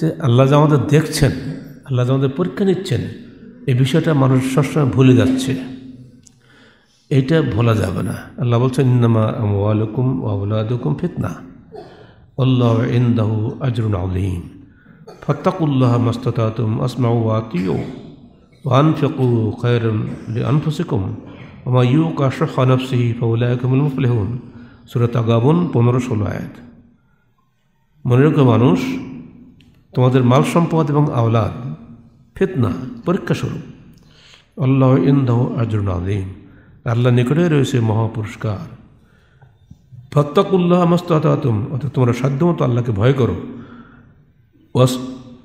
যে আল্লাহ যে আমাদের দেখছেন আল্লাহ যে আমাদের পরীক্ষা নিচ্ছেন এই বিষয়টা মানুষ সবসময় ভুলে যাচ্ছে এইটা ভোলা যাবে না আল্লাহ বলছেন ইন্নামা আমুকুম ওয়াবুলাদুকুম ফিতনা আল্লাহ ইন্দাহু আজরুন আলিম ফত্তাকুল্লাহ মস্ততাতুম আসমাউ আতিও ওয়ানফিকু খৈরম আনফুসিকুম ওমা ইউ কাশহ নফসি ফৌলায়কুমুল মুফলেহুন সুরত আগাবন পনেরো ষোলো আয়াত মনে রেখে মানুষ তোমাদের মাল সম্পদ এবং আওলাদ ফেতনা পরীক্ষা স্বরূপ আল্লাহ ইন্দ আজরুল আদিম আল্লাহ নিকটে রয়েছে মহাপুরস্কার ফত্তাকুল্লাহ আতম অর্থাৎ তোমরা সাধ্যমতো আল্লাহকে ভয় করো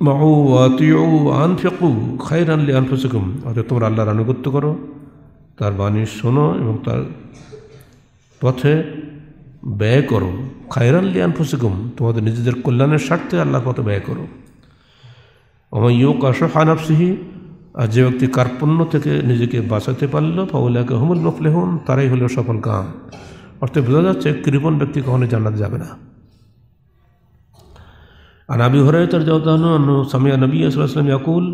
মাউ খাই রানলি আনফেসুকুম অর্থাৎ তোমরা আল্লাহর আনুগত্য করো তার বাণী শোনো এবং তার পথে ব্যয় করো খায়রান লিয়ান ফুসিকুম তোমাদের নিজেদের কল্যাণের স্বার্থে আল্লাহ পথে ব্যয় করো আমার ইয়োক আসো হানাফসিহি আর যে ব্যক্তি কার্পণ্য থেকে নিজেকে বাঁচাতে পারল ফাউলাকে হুমুল হন তারাই হলো সফল কাম অর্থে বোঝা যাচ্ছে কৃপণ ব্যক্তি কখনো জানাতে যাবে না আর আবি হরাই তার জওতাহন স্বামী নবী আসলাম ইয়াকুল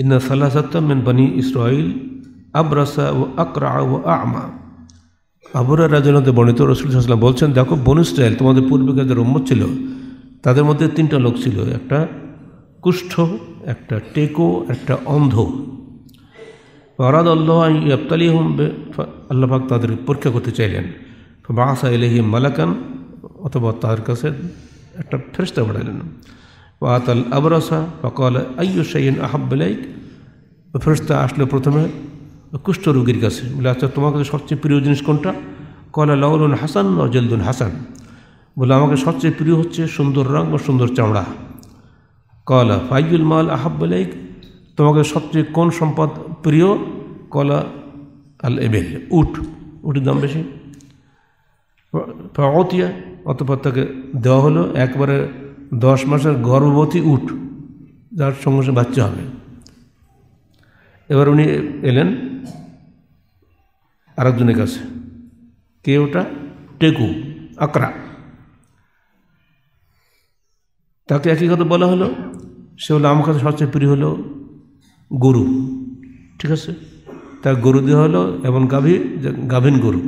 ইন্না সাল্লাহ সত্তম মেন বনি ইসরাইল আবরাসা ও আকরা ও আমা আবুরা রাজনতে বর্ণিত রসুলাম বলছেন দেখো বন ইসরায়েল তোমাদের পূর্বেকাদের উম্মত ছিল তাদের মধ্যে তিনটা লোক ছিল একটা কুষ্ঠ একটা টেকো একটা অন্ধ ফরাদ আল্লাহ আফতালি হুম আল্লাহাক তাদের পরীক্ষা করতে চাইলেন বাসা এলহি মালাকান অথবা তার কাছে একটা ফেরস্তা বাড়ালেন ওয়াতাল আবরাসা ফকাল আইয়ু সাইন আহাব্বালাইক ফেরস্তা আসলে প্রথমে কুষ্ঠ রোগীর কাছে বলে আচ্ছা তোমার কাছে সবচেয়ে প্রিয় জিনিস কোনটা কলা লাউলুন হাসান নজেলদুন হাসান বলে আমাকে সবচেয়ে প্রিয় হচ্ছে সুন্দর রং বা সুন্দর চামড়া কলা ফাইজুল মাল আহাব্বালেক তোমাকে সবচেয়ে কোন সম্পদ প্রিয় কলা আল এবেল উট উটের দাম বেশি অতিয়া অতপর তাকে দেওয়া হলো একবারে দশ মাসের গর্ভবতী উট যার সঙ্গে বাচ্চা হবে এবার উনি এলেন আরেকজনের কাছে কে ওটা টেকু আকরা তাকে একই কথা বলা হলো সে হলো আমার কাছে সবচেয়ে প্রিয় হলো গরু ঠিক আছে তার গরু দেওয়া হলো এবং গাভী গাভীন গরু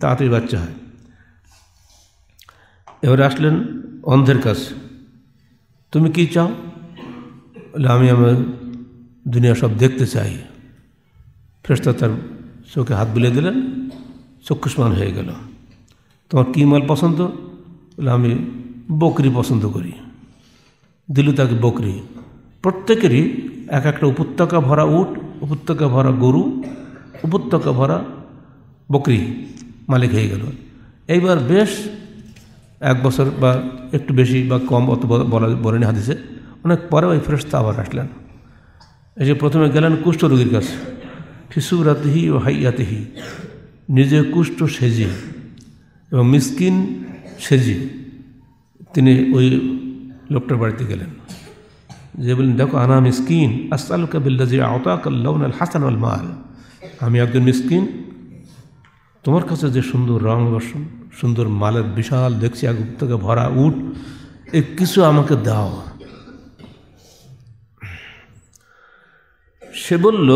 তাড়াতাড়ি বাচ্চা হয় এবার আসলেন অন্ধের কাছে তুমি কি চাও আমি আমার দুনিয়া সব দেখতে চাই ফ্রেস্তা তার চোখে হাত বুলিয়ে দিলেন চক্ষুষ্মান হয়ে গেল তোমার কী মাল পছন্দ বলে আমি বকরি পছন্দ করি দিল তাকে বকরি প্রত্যেকেরই এক একটা উপত্যকা ভরা উট উপত্যকা ভরা গরু উপত্যকা ভরা বকরি মালিক হয়ে গেল এইবার বেশ এক বছর বা একটু বেশি বা কম অত বলেনি হাদিসে অনেক পরে ওই ফ্রেস্তা আবার আসলেন এই যে প্রথমে গেলেন কুষ্ঠ রোগীর কাছে ফিসুরাতিহি ও হাইয়াতিহি নিজে কুষ্ঠ সেজি এবং মিসকিন সেজি তিনি ওই লোকটার বাড়িতে গেলেন যে বললেন দেখো আনা মিসকিন আসাল কাবিল্লাজি যে আল্লাউন আল হাসান আল মাল আমি একজন মিসকিন তোমার কাছে যে সুন্দর রং বসন সুন্দর মালের বিশাল দেখছি এক থেকে ভরা উঠ এ কিছু আমাকে দাও সে বলল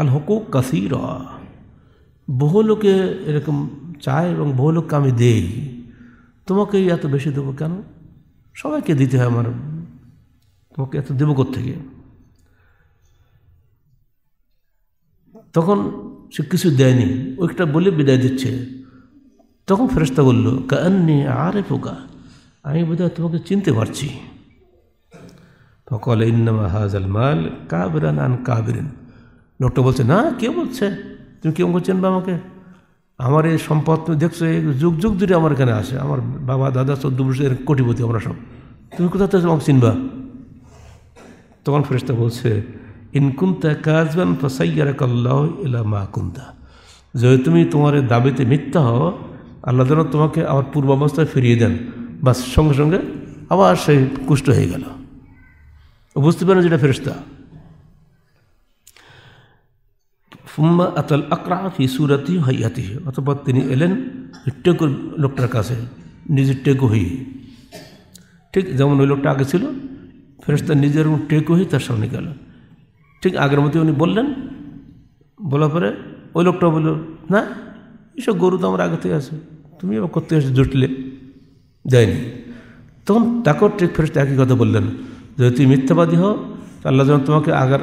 আল হকুক কাসির বহু লোকে এরকম চায় এবং বহু লোককে আমি দেই তোমাকে এত বেশি দেবো কেন সবাইকে দিতে হয় আমার তোমাকে এত দেবো থেকে তখন সে কিছু দেয়নি ওইটা বলে বিদায় দিচ্ছে তখন ফেরস্তা বলল কেন আরে পোকা আমি বোধহয় তোমাকে চিনতে পারছি ফকল ইন্নামা হাজাল মাল কাবিরান আন কাবিরিন লোকটা বলছে না কে বলছে তুমি কেমন বা আমাকে আমার এই সম্পদ তুমি দেখছো এই যুগ যুগ ধরে আমার এখানে আসে আমার বাবা দাদা চোদ্দ বছর কোটিপতি আমরা সব তুমি কোথাও তো আমাকে চিনবা তখন ফেরেস্তা বলছে ইনকুন্তা কাজবান ফাসাইয়ারা ইলা মা কুন্তা যদি তুমি তোমার দাবিতে মিথ্যা হও আল্লাহ যেন তোমাকে আমার পূর্বাবস্থায় ফিরিয়ে দেন বা সঙ্গে সঙ্গে আবার সেই কুষ্ট হয়ে গেল বুঝতে পারে যেটা ফেরস্তা ফুম্মা আতাল আকরা ফি সুরাতি হাইয়াতি অথবা তিনি এলেন টেকুর লোকটার কাছে নিজের টেকু হয়ে ঠিক যেমন ওই লোকটা আগে ছিল ফেরস্তা নিজের টেকু হয়ে তার সামনে গেল ঠিক আগের মতো উনি বললেন বলার পরে ওই লোকটা বলল না এসব গরু তো আমার আগে থেকে আছে তুমি আবার করতে এসে জুটলে দেয়নি তখন তাকেও ঠিক ফেরেস্তা একই কথা বললেন যদি তুমি মিথ্যাবাদী হও আল্লাহ যেমন তোমাকে আগার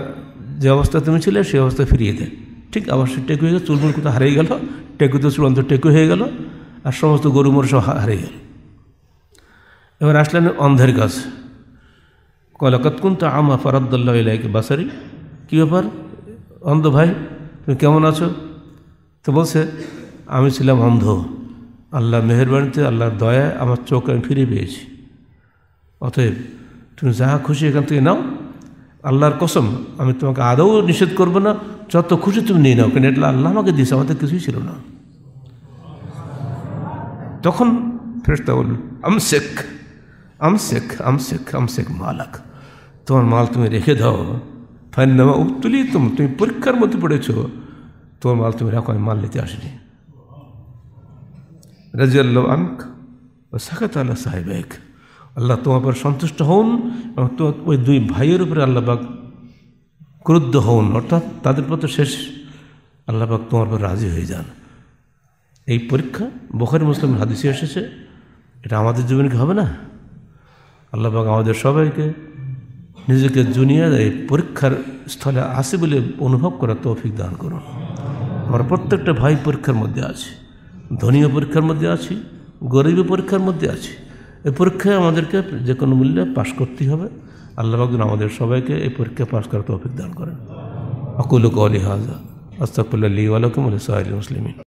যে অবস্থা তুমি ছিলে সেই অবস্থা ফিরিয়ে দেয় ঠিক আবার সে টেকু হয়ে গেল চুলমুল কোথাও হারিয়ে গেল টেকুতে চূড়ান্ত টেকু হয়ে গেল আর সমস্ত গরু মরু সব হারিয়ে গেল এবার আসলেন অন্ধের কলকাতকুন তো আমা ফরাবদুল্লাহ ইলাইকে বাসারি কী ব্যাপার অন্ধ ভাই তুমি কেমন আছো তো বলছে আমি ছিলাম অন্ধ আল্লাহ মেহরবানিতে আল্লাহর দয়ায় আমার চোখ আমি ফিরে পেয়েছি অতএব তুমি যা খুশি এখান থেকে নাও আল্লাহর কসম আমি তোমাকে আদৌ নিষেধ করব না যত খুশি তুমি নিয়ে নাও কেন এটা আল্লাহ আমাকে দিয়েছে আমাদের কিছুই ছিল না তখন ফেরস্তা বলল আমশেখ আমশেখ আমশেখ আমশেখ মালাক তোমার মাল তুমি রেখে দাও ফাইন নামা উত্তুলি তুমি তুমি পরীক্ষার মধ্যে পড়েছ তোমার মাল তুমি রাখো আমি মাল নিতে আসিনি রাজিয়াল্লাহ আনক ও সাকাত আল্লাহ সাহেব এক আল্লাহ তোমার উপর সন্তুষ্ট হন এবং তোমার ওই দুই ভাইয়ের উপরে আল্লাহবাক ক্রুদ্ধ হন অর্থাৎ তাদের প্রতি শেষ আল্লাহবাক তোমার উপর রাজি হয়ে যান এই পরীক্ষা বোখারি মুসলিম হাদিসে এসেছে এটা আমাদের জীবনে হবে না আল্লাহবাক আমাদের সবাইকে নিজেকে জুনিয়ার এই পরীক্ষার স্থলে আসে বলে অনুভব করার তৌফিক দান করুন আমার প্রত্যেকটা ভাই পরীক্ষার মধ্যে আছে ধনীয় পরীক্ষার মধ্যে আছি গরিবী পরীক্ষার মধ্যে আছি এই পরীক্ষায় আমাদেরকে যে কোনো মূল্যে পাশ করতেই হবে আল্লাহ একদিন আমাদের সবাইকে এই পরীক্ষায় পাশ করার তো অভিজ্ঞান করেন আকুল আলী হাজা আস্তাকুল্লাহ আলী আলকুম আলসাহ মুসলিমিন